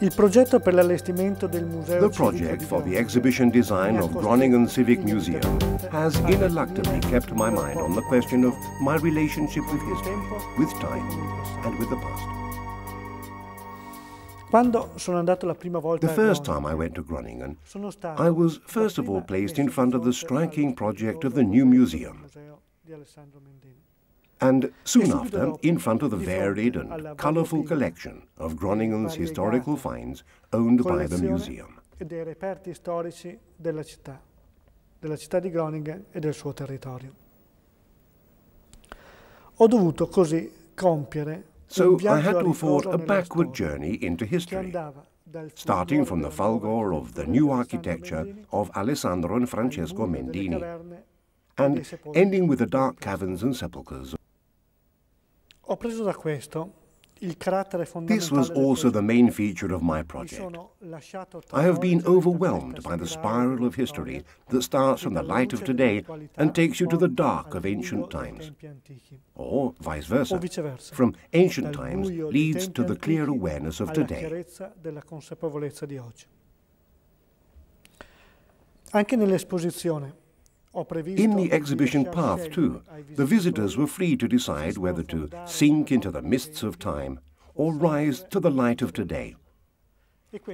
Il progetto per l'allestimento del museo The project for the exhibition design of Groningen Civic Museum has ineluctably kept my mind on the question of my relationship with history, with time and with the past. Quando sono andato la prima volta The first time I went to Groningen, I was first of all placed in front of the striking project of the new museum. and soon after in front of the varied and colourful collection of Groningen's historical finds owned by the museum. reperti storici della città, di Groningen e del suo territorio. So I had to afford a backward journey into history, starting from the fulgor of the new architecture of Alessandro and Francesco Mendini, and ending with the dark caverns and sepulchres this was also the main feature of my project. I have been overwhelmed by the spiral of history that starts from the light of today and takes you to the dark of ancient times, or vice versa, from ancient times leads to the clear awareness of today. Anche nell'esposizione in the exhibition path, too, the visitors were free to decide whether to sink into the mists of time or rise to the light of today.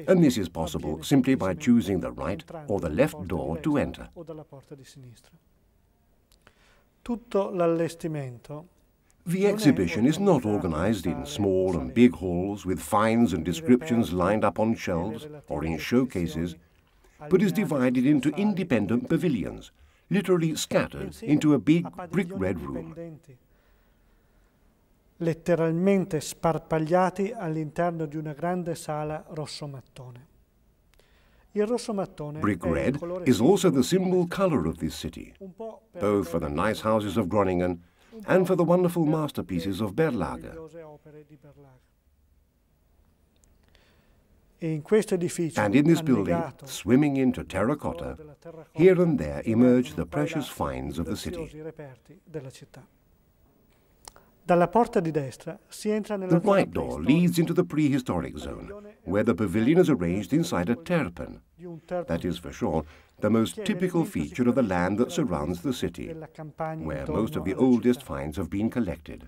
And this is possible simply by choosing the right or the left door to enter. The exhibition is not organized in small and big halls with finds and descriptions lined up on shelves or in showcases, but is divided into independent pavilions literally scattered into a big brick red room. Letteralmente sparpagliati all'interno di una grande sala rosso mattone. Brick red is also the symbol colour of this city, both for the nice houses of Groningen and for the wonderful masterpieces of Berlage. And in this building, swimming into terracotta, here and there emerge the precious finds of the city. The right door leads into the prehistoric zone, where the pavilion is arranged inside a terpen. That is, for sure, the most typical feature of the land that surrounds the city, where most of the oldest finds have been collected.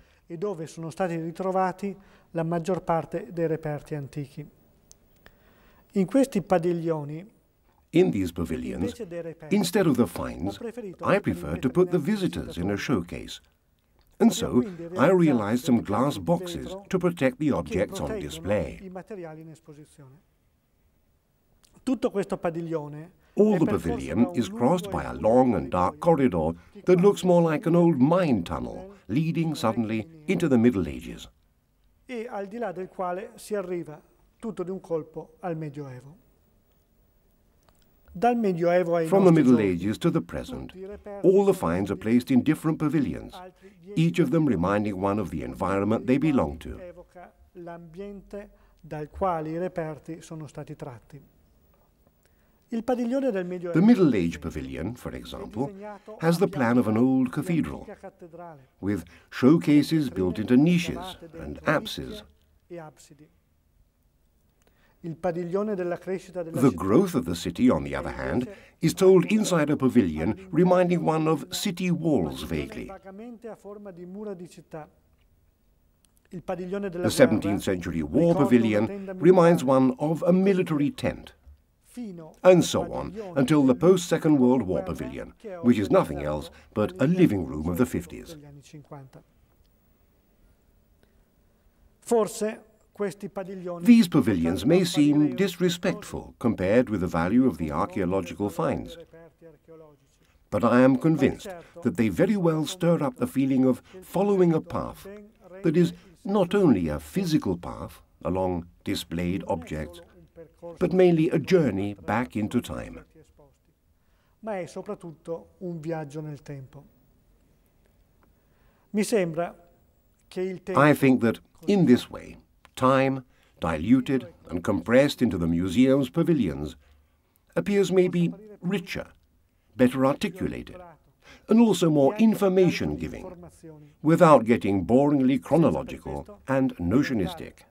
In questi padiglioni in these pavilions, instead of the finds, I prefer to put the visitors in a showcase. And so I realized some glass boxes to protect the objects on display. All the pavilion is crossed by a long and dark corridor that looks more like an old mine tunnel, leading suddenly into the Middle Ages tutto di un colpo al Medioevo. From the Middle Ages to the present, all the finds are placed in different pavilions, each of them reminding one of the environment they belong to. The Middle Age pavilion, for example, has the plan of an old cathedral, with showcases built into niches and apses. The growth of the city, on the other hand, is told inside a pavilion reminding one of city walls vaguely. The 17th century war pavilion reminds one of a military tent. And so on, until the post-Second World War pavilion, which is nothing else but a living room of the 50s. These pavilions may seem disrespectful compared with the value of the archaeological finds, but I am convinced that they very well stir up the feeling of following a path that is not only a physical path along displayed objects, but mainly a journey back into time. I think that in this way time, diluted and compressed into the museum's pavilions, appears maybe richer, better articulated, and also more information giving, without getting boringly chronological and notionistic.